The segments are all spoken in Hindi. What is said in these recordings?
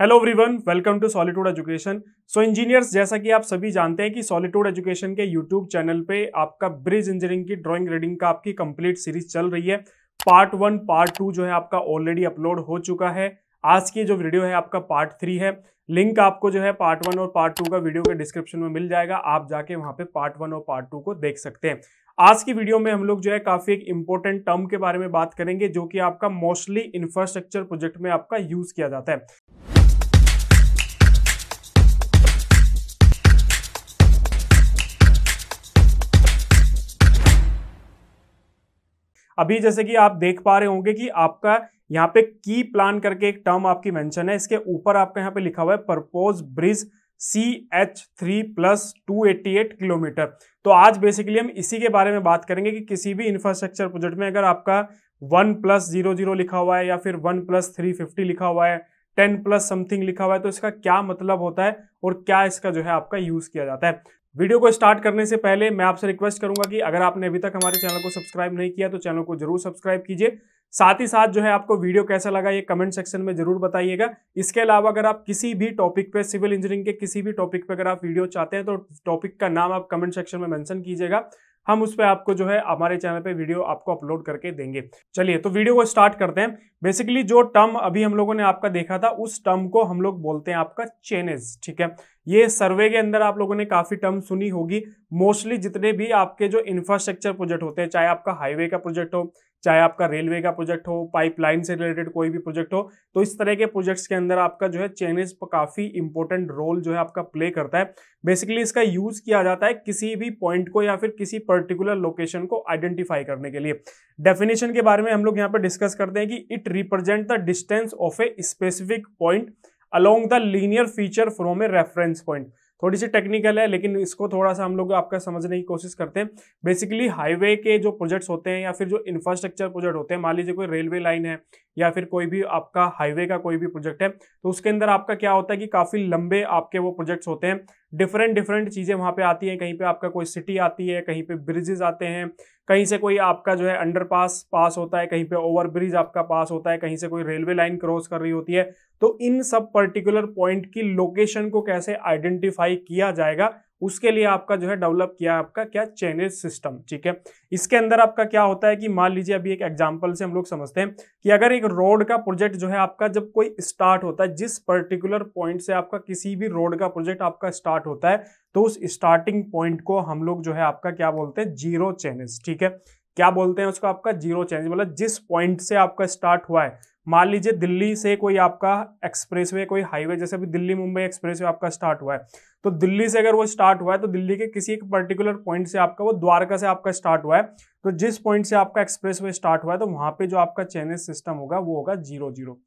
hello everyone welcome to solitude education so engineers जैसा कि आप सभी जानते हैं कि सॉलिटूड एजुकेशन के यूट्यूब चैनल पे आपका ब्रिज इंजीनियरिंग की ड्राइंग रीडिंग का आपकी कंप्लीट सीरीज चल रही है पार्ट वन पार्ट टू जो है आपका ऑलरेडी अपलोड हो चुका है आज की जो वीडियो है आपका पार्ट थ्री है लिंक आपको जो है पार्ट वन और पार्ट टू का वीडियो के डिस्क्रिप्शन में मिल जाएगा आप जाके वहाँ पे पार्ट वन और पार्ट टू को देख सकते हैं आज की वीडियो में हम लोग जो है काफी एक इंपॉर्टेंट टर्म के बारे में बात करेंगे जो कि आपका मोस्टली इंफ्रास्ट्रक्चर प्रोजेक्ट में आपका यूज किया जाता है अभी जैसे कि आप देख पा रहे होंगे कि आपका यहाँ पे की प्लान करके एक टर्म आपकी मेंशन है इसके ऊपर आपका यहाँ पे लिखा हुआ है purpose bridge C H three plus two eighty eight kilometre तो आज बेसिकली हम इसी के बारे में बात करेंगे कि किसी भी इंफ्रास्ट्रक्चर प्रोजेक्ट में अगर आपका वन प्लस जीरो जीरो लिखा हुआ है या फिर वन प्लस थ्री फिफ्टी लिखा हुआ है टेन प्लस समथिंग लिखा हुआ है तो इसका क्या मतलब होता है और क्या इसका जो है आपका यूज किया जाता है वीडियो को स्टार्ट करने से पहले मैं आपसे रिक्वेस्ट करूंगा कि अगर आपने अभी तक हमारे चैनल को सब्सक्राइब नहीं किया तो चैनल को जरूर सब्सक्राइब कीजिए साथ ही साथ जो है आपको वीडियो कैसा लगा ये कमेंट सेक्शन में जरूर बताइएगा इसके अलावा अगर आप किसी भी टॉपिक पे सिविल इंजीनियरिंग के किसी भी टॉपिक पे अगर आप वीडियो चाहते हैं तो टॉपिक का नाम आप कमेंट सेक्शन में मेंशन कीजिएगा हम उस पर आपको जो है हमारे चैनल पे वीडियो आपको अपलोड करके देंगे चलिए तो वीडियो को स्टार्ट करते हैं बेसिकली जो टर्म अभी हम लोगों ने आपका देखा था उस टर्म को हम लोग बोलते हैं आपका चेनेज ठीक है ये सर्वे के अंदर आप लोगों ने काफ़ी टर्म सुनी होगी मोस्टली जितने भी आपके जो इंफ्रास्ट्रक्चर प्रोजेक्ट होते हैं चाहे आपका हाईवे का प्रोजेक्ट हो चाहे आपका रेलवे का प्रोजेक्ट हो पाइपलाइन से रिलेटेड कोई भी प्रोजेक्ट हो तो इस तरह के प्रोजेक्ट्स के अंदर आपका जो है चैनेज काफ़ी इंपॉर्टेंट रोल जो है आपका प्ले करता है बेसिकली इसका यूज़ किया जाता है किसी भी पॉइंट को या फिर किसी पर्टिकुलर लोकेशन को आइडेंटिफाई करने के लिए डेफिनेशन के बारे में हम लोग यहाँ पर डिस्कस करते हैं कि it represent the distance of a specific point along the linear feature from a reference point थोड़ी सी टेक्निकल है लेकिन इसको थोड़ा सा हम लोग आपका समझने की कोशिश करते हैं बेसिकली हाईवे के जो प्रोजेक्ट्स होते हैं या फिर जो इंफ्रास्ट्रक्चर प्रोजेक्ट होते हैं मान लीजिए कोई रेलवे लाइन है या फिर कोई भी आपका हाईवे का कोई भी प्रोजेक्ट है तो उसके अंदर आपका क्या होता है कि काफ़ी लंबे आपके वो प्रोजेक्ट्स होते हैं डिफरेंट डिफरेंट चीज़ें वहां पे आती हैं कहीं पे आपका कोई सिटी आती है कहीं पे ब्रिजेस आते हैं कहीं से कोई आपका जो है अंडर पास पास होता है कहीं पे ओवर ब्रिज आपका पास होता है कहीं से कोई रेलवे लाइन क्रॉस कर रही होती है तो इन सब पर्टिकुलर पॉइंट की लोकेशन को कैसे आइडेंटिफाई किया जाएगा उसके लिए आपका जो है डेवलप किया आपका क्या चैनेज सिस्टम ठीक है इसके अंदर आपका क्या होता है कि मान लीजिए अभी एक एग्जाम्पल से हम लोग समझते हैं कि अगर एक रोड का प्रोजेक्ट जो है आपका जब कोई स्टार्ट होता है जिस पर्टिकुलर पॉइंट से आपका किसी भी रोड का प्रोजेक्ट आपका स्टार्ट होता है तो उस स्टार्टिंग पॉइंट को हम लोग जो है आपका क्या बोलते हैं जीरो चैनेज ठीक है क्या बोलते हैं उसको आपका जीरो चेंज मतलब जिस पॉइंट से आपका स्टार्ट हुआ है मान लीजिए दिल्ली से कोई आपका एक्सप्रेसवे कोई हाईवे जैसे अभी दिल्ली मुंबई एक्सप्रेसवे आपका स्टार्ट हुआ है तो दिल्ली से अगर वो स्टार्ट हुआ है तो दिल्ली के किसी एक पर्टिकुलर पॉइंट से आपका वो द्वारका से आपका स्टार्ट हुआ है तो जिस पॉइंट से आपका एक्सप्रेसवे स्टार्ट हुआ है तो वहां पर जो आपका चेनेज सिस्टम होगा वो होगा जीरो जीरो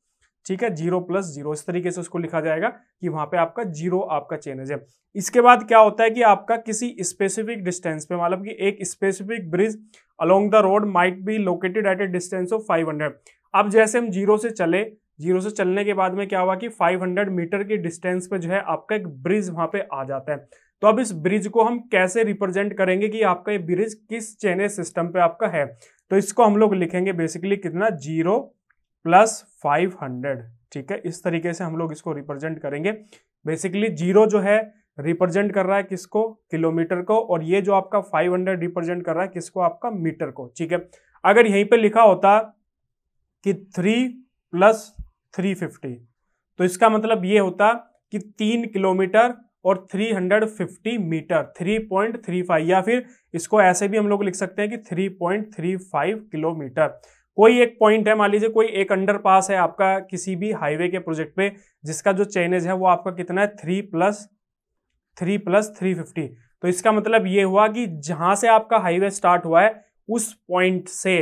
ठीक है जीरो प्लस जीरो इस तरीके से उसको लिखा जाएगा कि वहां पे आपका जीरो आपका चेंजेज है इसके बाद क्या होता है कि आपका किसी स्पेसिफिक डिस्टेंस पे मतलब कि एक specific bridge along the road might be located at a distance of 500 अब जैसे हम जीरो से चले जीरो से चलने के बाद में क्या हुआ कि 500 मीटर की डिस्टेंस पे जो है आपका एक ब्रिज वहां पे आ जाता है तो अब इस ब्रिज को हम कैसे रिप्रेजेंट करेंगे कि आपका ये ब्रिज किस चेने सिस्टम पे आपका है तो इसको हम लोग लिखेंगे बेसिकली कितना जीरो प्लस फाइव हंड्रेड ठीक है इस तरीके से हम लोग इसको रिप्रेजेंट करेंगे बेसिकली जीरो जो है रिप्रेजेंट कर रहा है किसको किलोमीटर को और ये जो आपका 500 रिप्रेजेंट कर रहा है किसको आपका मीटर को ठीक है अगर यहीं पे लिखा होता कि थ्री प्लस थ्री फिफ्टी तो इसका मतलब ये होता कि तीन किलोमीटर और 350 मीटर 3.35 या फिर इसको ऐसे भी हम लोग लिख सकते हैं कि 3.35 किलोमीटर कोई एक पॉइंट है मान लीजिए कोई एक अंडर पास है आपका किसी भी हाईवे के प्रोजेक्ट पे जिसका जो चेनेज है वो आपका कितना है three plus three plus three fifty तो इसका मतलब ये हुआ कि जहां से आपका हाईवे स्टार्ट हुआ है उस पॉइंट से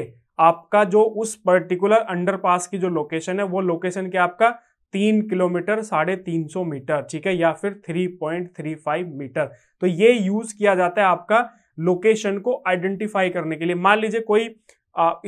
आपका जो उस पर्टिकुलर अंडरपास की जो लोकेशन है वो लोकेशन क्या आपका तीन किलोमीटर साढ़े तीन सौ मीटर ठीक है या फिर three point three five metre तो ये यूज किया जाता है आपका लोकेशन को आइडेंटिफाई करने के लिए मान लीजिए कोई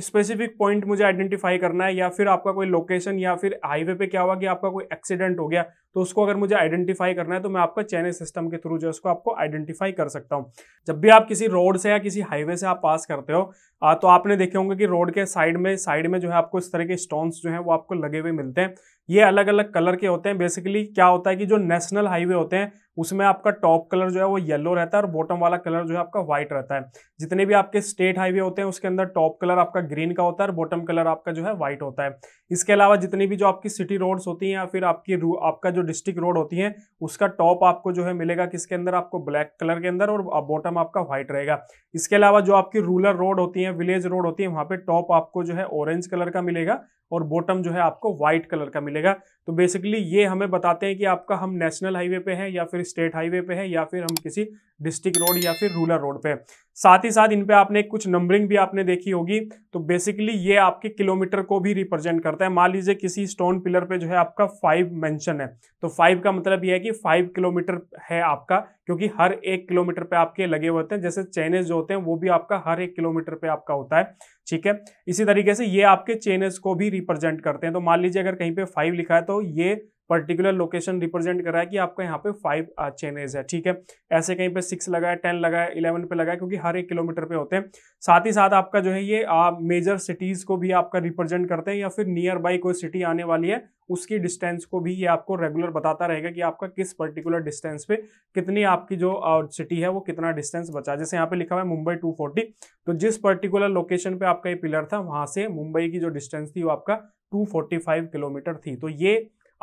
स्पेसिफिक uh, पॉइंट मुझे आइडेंटिफाई करना है या फिर आपका कोई लोकेशन या फिर हाईवे पे क्या हुआ कि आपका कोई एक्सीडेंट हो गया तो उसको अगर मुझे आइडेंटिफाई करना है तो मैं आपका चैनल सिस्टम के थ्रू जो है उसको आपको आइडेंटिफाई कर सकता हूँ जब भी आप किसी रोड से या किसी हाईवे से आप पास करते हो आ, तो आपने देखे होंगे कि रोड के साइड में साइड में जो है आपको इस तरह के स्टोन्स जो है वो आपको लगे हुए मिलते हैं ये अलग अलग कलर के होते हैं बेसिकली क्या होता है कि जो नेशनल हाईवे होते हैं उसमें आपका टॉप कलर जो है वो येलो रहता है और बॉटम वाला कलर जो है आपका व्हाइट रहता है जितने भी आपके स्टेट हाईवे होते हैं उसके अंदर टॉप कलर आपका ग्रीन का होता है और बॉटम कलर आपका जो है व्हाइट होता है इसके अलावा जितनी भी जो आपकी सिटी रोड्स होती हैं या फिर आपकी आपका जो डिस्ट्रिक्ट रोड होती हैं उसका टॉप आपको जो है मिलेगा किसके अंदर आपको ब्लैक कलर के अंदर और बॉटम आपका व्हाइट रहेगा इसके अलावा जो आपकी रूरल रोड होती है विलेज रोड होती है वहाँ पे टॉप आपको जो है ऑरेंज कलर का मिलेगा और बॉटम जो है आपको व्हाइट कलर का मिलेगा तो बेसिकली ये हमें बताते हैं कि आपका हम नेशनल हाईवे पे हैं या फिर स्टेट हाईवे पे हैं या फिर हम किसी डिस्ट्रिक्ट रोड या फिर रूरल रोड पे साथ ही साथ इन पे आपने कुछ नंबरिंग भी आपने देखी होगी तो बेसिकली ये आपके किलोमीटर को भी रिप्रेजेंट करता है मान लीजिए किसी स्टोन पिलर पे जो है आपका फाइव मेंशन है तो फाइव का मतलब ये है कि फाइव किलोमीटर है आपका क्योंकि हर एक किलोमीटर पे आपके लगे होते हैं जैसे चेनेज जो होते हैं वो भी आपका हर एक किलोमीटर पे आपका होता है ठीक है इसी तरीके से ये आपके चेनेज को भी रिप्रेजेंट करते हैं तो मान लीजिए अगर कहीं पे फाइव लिखा है तो ये पर्टिकुलर लोकेशन रिप्रेजेंट कर रहा है कि आपका यहाँ पे फाइव चेनेज uh, है ठीक है ऐसे कहीं पे सिक्स लगा है टेन लगा है इलेवन पे लगा है क्योंकि हर एक किलोमीटर पे होते हैं साथ ही साथ आपका जो है ये मेजर uh, सिटीज को भी आपका रिप्रेजेंट करते हैं या फिर नियर बाई कोई सिटी आने वाली है उसकी डिस्टेंस को भी ये आपको रेगुलर बताता रहेगा कि आपका किस पर्टिकुलर डिस्टेंस पे कितनी आपकी जो सिटी uh, है वो कितना डिस्टेंस बचा जैसे यहाँ पे लिखा हुआ है मुंबई फोर्टी तो जिस पर्टिकुलर लोकेशन पे आपका ये पिलर था वहां से मुंबई की जो डिस्टेंस थी वो आपका 245 किलोमीटर थी तो ये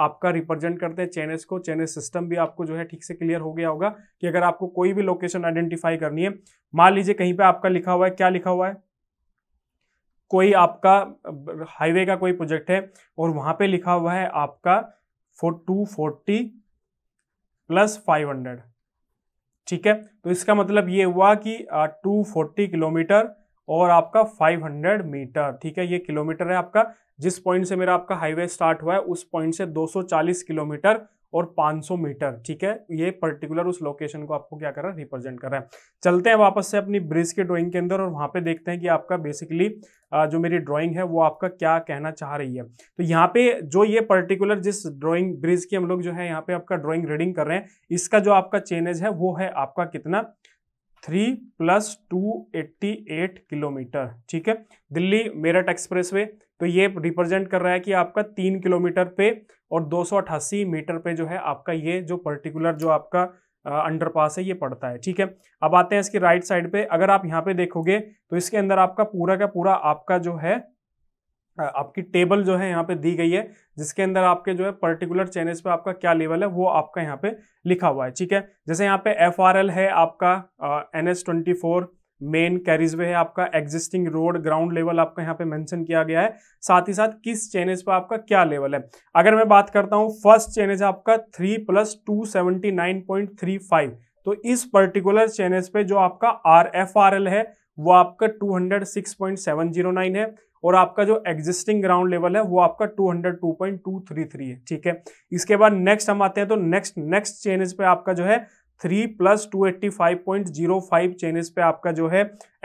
आपका रिप्रेजेंट करते हैं चैनल्स को चैनल सिस्टम भी आपको जो है ठीक से क्लियर हो गया होगा कि अगर आपको कोई भी लोकेशन आइडेंटिफाई करनी है मान लीजिए कहीं पे आपका लिखा हुआ है क्या लिखा हुआ है कोई आपका हाईवे का कोई प्रोजेक्ट है और वहां पे लिखा हुआ है आपका four two forty plus five hundred ठीक है तो इसका मतलब ये हुआ कि टू फोर्टी किलोमीटर और आपका 500 मीटर ठीक है ये किलोमीटर है आपका जिस पॉइंट से मेरा आपका हाईवे स्टार्ट हुआ है उस पॉइंट से 240 किलोमीटर और 500 मीटर ठीक है ये पर्टिकुलर उस लोकेशन को आपको क्या कर रहा है रिप्रेजेंट कर रहा है चलते हैं वापस से अपनी ब्रिज के ड्राइंग के अंदर और वहाँ पे देखते हैं कि आपका बेसिकली जो मेरी ड्राइंग है वो आपका क्या कहना चाह रही है तो यहाँ पे जो ये पर्टिकुलर जिस ड्राइंग ब्रिज की हम लोग जो है यहाँ पे आपका ड्रॉइंग रीडिंग कर रहे हैं इसका जो आपका चेनेज है वो है आपका कितना three plus two eighty eight kilometre ठीक है दिल्ली मेरठ एक्सप्रेस वे तो ये रिप्रेजेंट कर रहा है कि आपका तीन किलोमीटर पे और दो मीटर पे जो है आपका ये जो पर्टिकुलर जो आपका अंडरपास है ये पड़ता है ठीक है अब आते हैं इसकी राइट साइड पे अगर आप यहाँ पे देखोगे तो इसके अंदर आपका पूरा का पूरा आपका जो है आपकी टेबल जो है यहाँ पे दी गई है जिसके अंदर आपके जो है पर्टिकुलर चैनल्स पे आपका क्या लेवल है वो आपका यहाँ पे लिखा हुआ है ठीक है जैसे यहाँ पे एफ है आपका N S twenty four main way है आपका एग्जिस्टिंग रोड ग्राउंड लेवल आपका यहाँ पे मेंशन किया गया है साथ ही साथ किस चेनेज पर आपका क्या लेवल है अगर मैं बात करता हूँ फर्स्ट चेनेज आपका three plus two seventy nine point three five तो इस पर्टिकुलर चेनेज पे जो आपका आर एफ आर एल है वो आपका two hundred six point seven zero nine है और आपका जो एग्जिस्टिंग ग्राउंड लेवल है वो आपका two two two hundred point three three है ठीक है इसके बाद नेक्स्ट हम आते हैं तो नेक्स्ट नेक्स्ट चेनेज पे आपका जो है three plus two eighty five point zero five chainage पे आपका जो है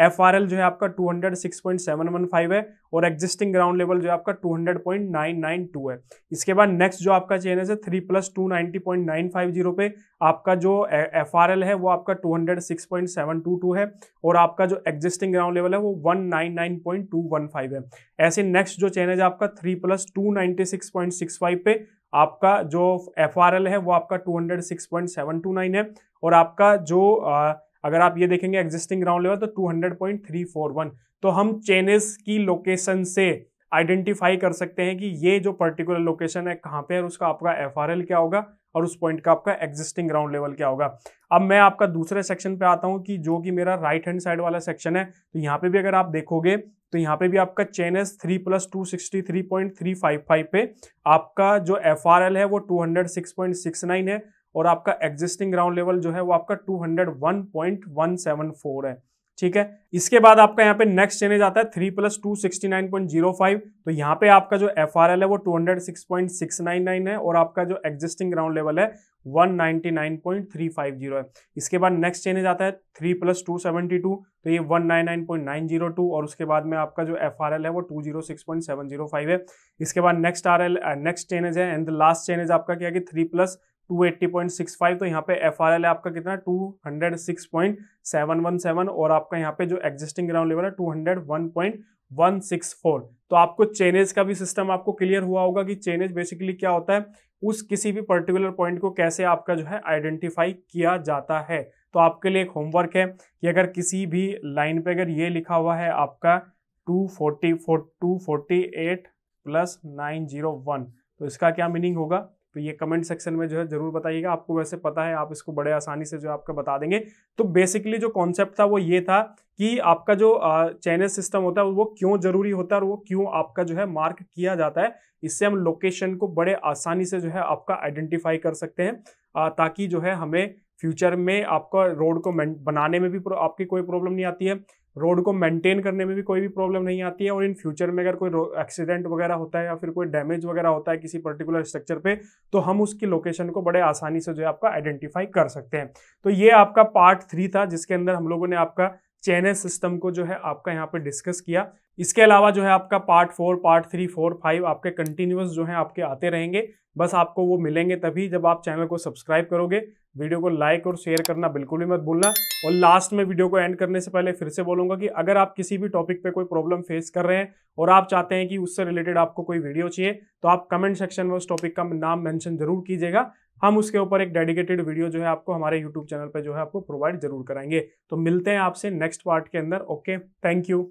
एफ आर एल जो है आपका two hundred six point seven one five है और एग्जिस्टिंग ग्राउंड लेवल जो है आपका two hundred point nine nine two है इसके बाद नेक्स्ट जो आपका चेनेस है three plus two ninety point nine five zero पे आपका जो एफ आर एल है वो आपका two hundred six point seven two two है और आपका जो एग्जिस्टिंग ग्राउंड लेवल है वो one nine nine point two one five है ऐसे नेक्स्ट जो चेनेज है आपका three plus two ninety six point six five पे आपका जो एफ है वो आपका 206.729 है और आपका जो आ, अगर आप ये देखेंगे एग्जिस्टिंग ग्राउंड लेवल तो 200.341 तो हम चेनेस की लोकेशन से आइडेंटिफाई कर सकते हैं कि ये जो पर्टिकुलर लोकेशन है कहाँ पे है और उसका आपका एफ क्या होगा और उस पॉइंट का आपका एग्जिस्टिंग ग्राउंड लेवल क्या होगा अब मैं आपका दूसरे सेक्शन पे आता हूँ कि जो कि मेरा राइट हैंड साइड वाला सेक्शन है तो यहाँ पे भी अगर आप देखोगे तो यहाँ पे भी आपका chainage three plus two sixty three point three five five पे आपका जो एफ आर एल है वो two hundred six point six nine है और आपका एग्जिस्टिंग ग्राउंड लेवल जो है वो आपका two hundred one point one seven four है ठीक है इसके बाद आपका यहाँ पे नेक्स्ट चेंज आता है three plus two sixty nine point zero five तो यहाँ पे आपका जो एफ आर एल है वो two hundred six point six nine nine है और आपका जो एग्जिस्टिंग ग्राउंड लेवल है one ninety nine point three five zero है इसके बाद नेक्स्ट चेंज आता है three plus two seventy two तो ये one nine nine point nine zero two और उसके बाद में आपका जो एफ आर एल है वो two zero six point seven zero five है इसके बाद next R L next change है एंड द लास्ट चेंज आपका क्या कि थ्री प्लस 280.65 तो यहाँ पे एफ है आपका कितना 206.717 और आपका यहाँ पे जो एग्जिस्टिंग ग्राउंड लेवल है 201.164 तो आपको चेनेज का भी सिस्टम आपको क्लियर हुआ होगा कि चेनेज बेसिकली क्या होता है उस किसी भी पर्टिकुलर पॉइंट को कैसे आपका जो है आइडेंटिफाई किया जाता है तो आपके लिए एक होमवर्क है कि अगर किसी भी लाइन पे अगर ये लिखा हुआ है आपका two forty four two forty eight plus nine zero one तो इसका क्या मीनिंग होगा तो ये कमेंट सेक्शन में जो है जरूर बताइएगा आपको वैसे पता है आप इसको बड़े आसानी से जो आपका बता देंगे तो बेसिकली जो कॉन्सेप्ट था वो ये था कि आपका जो चैनल सिस्टम होता है वो क्यों जरूरी होता है और वो क्यों आपका जो है मार्क किया जाता है इससे हम लोकेशन को बड़े आसानी से जो है आपका आइडेंटिफाई कर सकते हैं ताकि जो है हमें फ्यूचर में आपका रोड को बनाने में भी आपकी कोई प्रॉब्लम नहीं आती है रोड को मेंटेन करने में भी कोई भी प्रॉब्लम नहीं आती है और इन फ्यूचर में अगर कोई एक्सीडेंट वगैरह होता है या फिर कोई डैमेज वगैरह होता है किसी पर्टिकुलर स्ट्रक्चर पे तो हम उसकी लोकेशन को बड़े आसानी से जो है आपका आइडेंटिफाई कर सकते हैं तो ये आपका पार्ट थ्री था जिसके अंदर हम लोगों ने आपका चैनल सिस्टम को जो है आपका यहाँ पे डिस्कस किया इसके अलावा जो है आपका part four part three four five आपके कंटिन्यूस जो है आपके आते रहेंगे बस आपको वो मिलेंगे तभी जब आप चैनल को सब्सक्राइब करोगे वीडियो को लाइक और शेयर करना बिल्कुल भी मत भूलना और लास्ट में वीडियो को एंड करने से पहले फिर से बोलूंगा कि अगर आप किसी भी टॉपिक पे कोई प्रॉब्लम फेस कर रहे हैं और आप चाहते हैं कि उससे रिलेटेड आपको कोई वीडियो चाहिए तो आप कमेंट सेक्शन में उस टॉपिक का नाम मैंशन जरूर कीजिएगा हम उसके ऊपर एक डेडिकेटेड वीडियो जो है आपको हमारे यूट्यूब चैनल पर जो है आपको प्रोवाइड जरूर कराएंगे तो मिलते हैं आपसे नेक्स्ट पार्ट के अंदर ओके थैंक यू